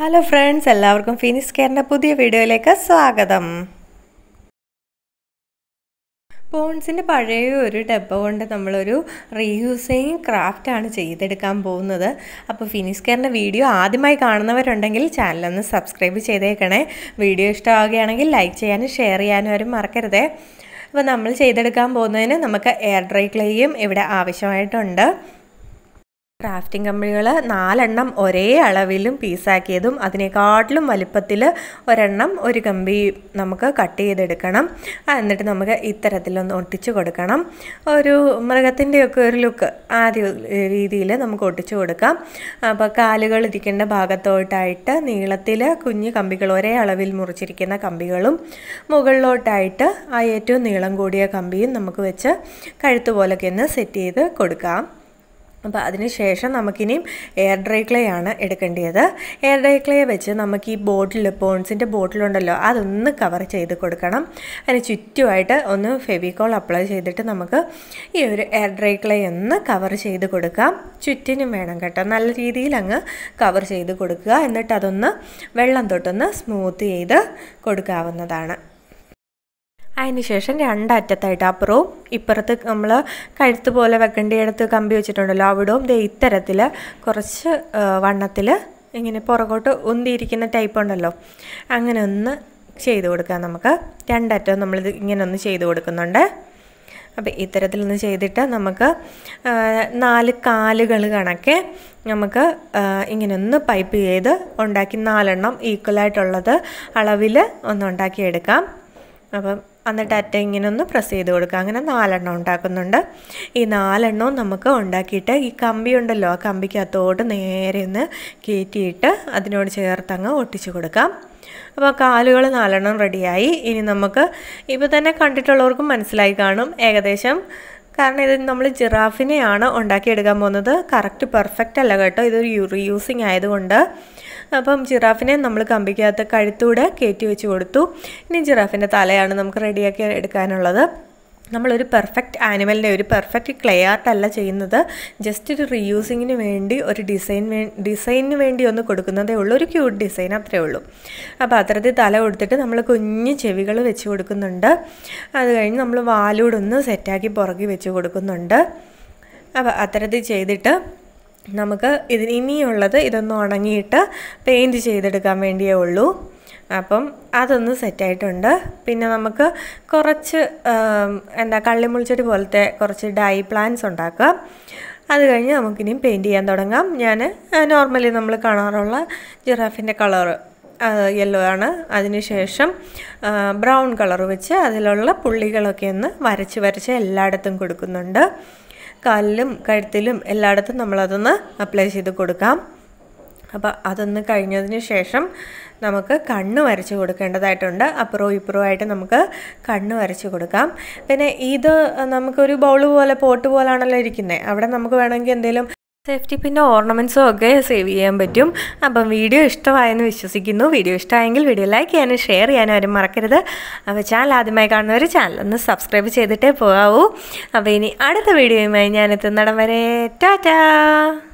hello friends എല്ലാവർക്കും ഫിനിസ് കെയറിൻ്റെ പുതിയ വീഡിയോയിലേക്ക് സ്വാഗതം പോൺസിൻ്റെ പഴയ ഒരു ഡബ്ബ കൊണ്ട് നമ്മളൊരു റീയൂസിങ് ക്രാഫ്റ്റാണ് ചെയ്തെടുക്കാൻ പോകുന്നത് അപ്പോൾ ഫിനിസ് കെയറിൻ്റെ വീഡിയോ ആദ്യമായി കാണുന്നവരുണ്ടെങ്കിൽ ചാനലൊന്ന് സബ്സ്ക്രൈബ് ചെയ്തേക്കണേ വീഡിയോ ഇഷ്ടമാവുകയാണെങ്കിൽ ലൈക്ക് ചെയ്യാനും ഷെയർ ചെയ്യാനും അവരും മറക്കരുതേ അപ്പോൾ നമ്മൾ ചെയ്തെടുക്കാൻ പോകുന്നതിന് നമുക്ക് എയർ ഡ്രൈ ക്ലേയും ഇവിടെ ആവശ്യമായിട്ടുണ്ട് ക്രാഫ്റ്റിംഗ് കമ്പികൾ നാലെണ്ണം ഒരേ അളവിലും പീസാക്കിയതും അതിനെക്കാട്ടിലും വലുപ്പത്തിൽ ഒരെണ്ണം ഒരു കമ്പി നമുക്ക് കട്ട് ചെയ്തെടുക്കണം എന്നിട്ട് നമുക്ക് ഇത്തരത്തിലൊന്ന് ഒട്ടിച്ചു കൊടുക്കണം ഒരു മൃഗത്തിൻ്റെയൊക്കെ ഒരു ലുക്ക് ആദ്യ രീതിയിൽ നമുക്ക് ഒട്ടിച്ചു കൊടുക്കാം അപ്പോൾ കാലുകൾ ഇരിക്കേണ്ട ഭാഗത്തോട്ടായിട്ട് നീളത്തിൽ കുഞ്ഞു കമ്പികൾ ഒരേ അളവിൽ മുറിച്ചിരിക്കുന്ന കമ്പികളും മുകളിലോട്ടായിട്ട് ആ ഏറ്റവും നീളം കൂടിയ കമ്പിയും നമുക്ക് വെച്ച് കഴുത്തുപോലൊക്കെ ഒന്ന് സെറ്റ് ചെയ്ത് കൊടുക്കാം അപ്പോൾ ശേഷം നമുക്കിനിയും എയർ ഡ്രൈ ക്ലേ ആണ് എടുക്കേണ്ടത് എയർ ഡ്രൈ ക്ലേ വെച്ച് നമുക്ക് ഈ ബോട്ടിൽ പോൺസിൻ്റെ ബോട്ടിലുണ്ടല്ലോ അതൊന്ന് കവർ ചെയ്ത് കൊടുക്കണം അതിന് ചുറ്റുമായിട്ട് ഒന്ന് ഫെവിക്കോൾ അപ്ലൈ ചെയ്തിട്ട് നമുക്ക് ഈ ഒരു എയർ ഡ്രൈ ക്ലേ ഒന്ന് കവർ ചെയ്ത് കൊടുക്കാം ചുറ്റിനും വേണം കേട്ടോ നല്ല രീതിയിൽ അങ്ങ് കവർ ചെയ്ത് കൊടുക്കുക എന്നിട്ട് അതൊന്ന് വെള്ളം തൊട്ടൊന്ന് സ്മൂത്ത് ചെയ്ത് കൊടുക്കാവുന്നതാണ് അതിനുശേഷം രണ്ടറ്റത്തായിട്ട് അപ്പുറവും ഇപ്പുറത്ത് നമ്മൾ കഴുത്ത് പോലെ വെക്കേണ്ടിയിടത്ത് കമ്പി വെച്ചിട്ടുണ്ടല്ലോ അവിടവും ദേ ഇത്തരത്തിൽ കുറച്ച് വണ്ണത്തിൽ ഇങ്ങനെ പുറകോട്ട് ഉന്തിയിരിക്കുന്ന ടൈപ്പ് ഉണ്ടല്ലോ അങ്ങനെ ഒന്ന് ചെയ്ത് കൊടുക്കാം നമുക്ക് രണ്ടറ്റവും നമ്മളിത് ഇങ്ങനെ ഒന്ന് ചെയ്ത് കൊടുക്കുന്നുണ്ട് അപ്പോൾ ഇത്തരത്തിലൊന്ന് ചെയ്തിട്ട് നമുക്ക് നാല് കാലുകൾ കണക്കെ നമുക്ക് ഇങ്ങനെ ഒന്ന് പൈപ്പ് ചെയ്ത് ഉണ്ടാക്കി നാലെണ്ണം ഈക്വലായിട്ടുള്ളത് അളവിൽ ഒന്ന് ഉണ്ടാക്കിയെടുക്കാം അപ്പം എന്നിട്ട് അറ്റ ഇങ്ങനെ ഒന്ന് പ്രസ് ചെയ്ത് കൊടുക്കുക അങ്ങനെ നാലെണ്ണം ഉണ്ടാക്കുന്നുണ്ട് ഈ നാലെണ്ണവും നമുക്ക് ഉണ്ടാക്കിയിട്ട് ഈ കമ്പി ഉണ്ടല്ലോ ആ കമ്പിക്കകത്തോട്ട് നേരെ ഒന്ന് കയറ്റിയിട്ട് അതിനോട് ചേർത്ത് അങ്ങ് ഒട്ടിച്ചു കൊടുക്കാം അപ്പോൾ കാലുകൾ നാലെണ്ണം റെഡിയായി ഇനി നമുക്ക് ഇപ്പോൾ തന്നെ കണ്ടിട്ടുള്ളവർക്കും മനസ്സിലായി കാണും ഏകദേശം കാരണം ഇത് നമ്മൾ ജിറാഫിനെയാണ് ഉണ്ടാക്കിയെടുക്കാൻ പോകുന്നത് കറക്റ്റ് പെർഫെക്റ്റ് അല്ല കേട്ടോ ഇത് റീയൂസിങ് ആയതുകൊണ്ട് അപ്പം ജിറാഫിനെ നമ്മൾ കമ്പിക്കകത്ത് കഴുത്തൂടെ കയറ്റി വെച്ച് കൊടുത്തു ഇനി ജിറാഫിൻ്റെ തലയാണ് നമുക്ക് റെഡിയാക്കി എടുക്കാനുള്ളത് നമ്മളൊരു പെർഫെക്റ്റ് ആനിമലിനെ ഒരു പെർഫെക്റ്റ് ക്ലേ ആർട്ട് അല്ല ചെയ്യുന്നത് ജസ്റ്റ് ഒരു റീയൂസിങ്ങിന് വേണ്ടി ഒരു ഡിസൈൻ ഡിസൈനിന് വേണ്ടി ഒന്ന് കൊടുക്കുന്നതേ ഉള്ളൂ ഒരു ക്യൂട്ട് ഡിസൈൻ അത്രേ ഉള്ളൂ അപ്പോൾ അത്രത്തിൽ തല കൊടുത്തിട്ട് നമ്മൾ കുഞ്ഞ് ചെവികൾ വെച്ച് കൊടുക്കുന്നുണ്ട് അത് കഴിഞ്ഞ് നമ്മൾ വാലൂടൊന്ന് സെറ്റാക്കി പുറകി വെച്ച് കൊടുക്കുന്നുണ്ട് അപ്പോൾ അത്തരത്തിൽ ചെയ്തിട്ട് നമുക്ക് ഇതിന് ഇനിയുള്ളത് ഇതൊന്ന് ഉണങ്ങിയിട്ട് പെയിൻറ് ചെയ്തെടുക്കാൻ വേണ്ടിയേ ഉള്ളൂ അപ്പം അതൊന്ന് സെറ്റായിട്ടുണ്ട് പിന്നെ നമുക്ക് കുറച്ച് എന്താ കള്ളിമുൾച്ചെടി പോലത്തെ കുറച്ച് ഡൈ പ്ലാന്റ്സ് ഉണ്ടാക്കാം അത് കഴിഞ്ഞ് നമുക്കിനി പെയിൻറ് ചെയ്യാൻ തുടങ്ങാം ഞാൻ നോർമലി നമ്മൾ കാണാറുള്ള ജിറാഫിൻ്റെ കളറ് യെല്ലോ ആണ് അതിനുശേഷം ബ്രൗൺ കളർ വെച്ച് അതിലുള്ള പുള്ളികളൊക്കെ ഒന്ന് വരച്ച് വരച്ച് എല്ലായിടത്തും കൊടുക്കുന്നുണ്ട് കാലിലും കഴുത്തിലും എല്ലായിടത്തും നമ്മളതൊന്ന് അപ്ലൈ ചെയ്ത് കൊടുക്കാം അപ്പോൾ അതൊന്ന് കഴിഞ്ഞതിന് ശേഷം നമുക്ക് കണ്ണ് വരച്ച് കൊടുക്കേണ്ടതായിട്ടുണ്ട് അപ്പുറവും ഇപ്പുറവും ആയിട്ട് നമുക്ക് കണ്ണ് വരച്ച് കൊടുക്കാം പിന്നെ ഇത് നമുക്കൊരു ബൗൾ പോലെ പോട്ട് പോലാണല്ലോ ഇരിക്കുന്നത് അവിടെ നമുക്ക് വേണമെങ്കിൽ എന്തെങ്കിലും സേഫ്റ്റി പിന്നെ ഓർണമെൻറ്റ്സും ഒക്കെ സേവ് ചെയ്യാൻ പറ്റും അപ്പം വീഡിയോ ഇഷ്ടമായെന്ന് വിശ്വസിക്കുന്നു വീഡിയോ ഇഷ്ടമായെങ്കിൽ വീഡിയോ ലൈക്ക് ചെയ്യാനും ഷെയർ ചെയ്യാനും ആരും മറക്കരുത് അപ്പോൾ ചാനൽ ആദ്യമായി കാണുന്നവർ ചാനൽ ഒന്ന് സബ്സ്ക്രൈബ് ചെയ്തിട്ടേ പോകാവൂ അപ്പോൾ ഇനി അടുത്ത വീഡിയോയുമായി ഞാൻ എത്തുന്നിടം വരെ ടാറ്റാ